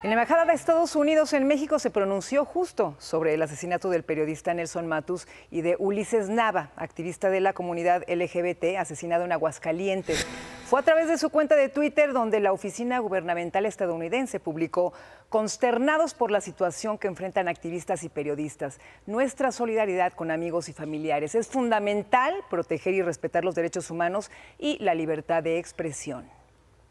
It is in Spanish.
En la Embajada de Estados Unidos en México se pronunció justo sobre el asesinato del periodista Nelson Matus y de Ulises Nava, activista de la comunidad LGBT, asesinado en Aguascalientes. Fue a través de su cuenta de Twitter donde la oficina gubernamental estadounidense publicó, consternados por la situación que enfrentan activistas y periodistas, nuestra solidaridad con amigos y familiares. Es fundamental proteger y respetar los derechos humanos y la libertad de expresión.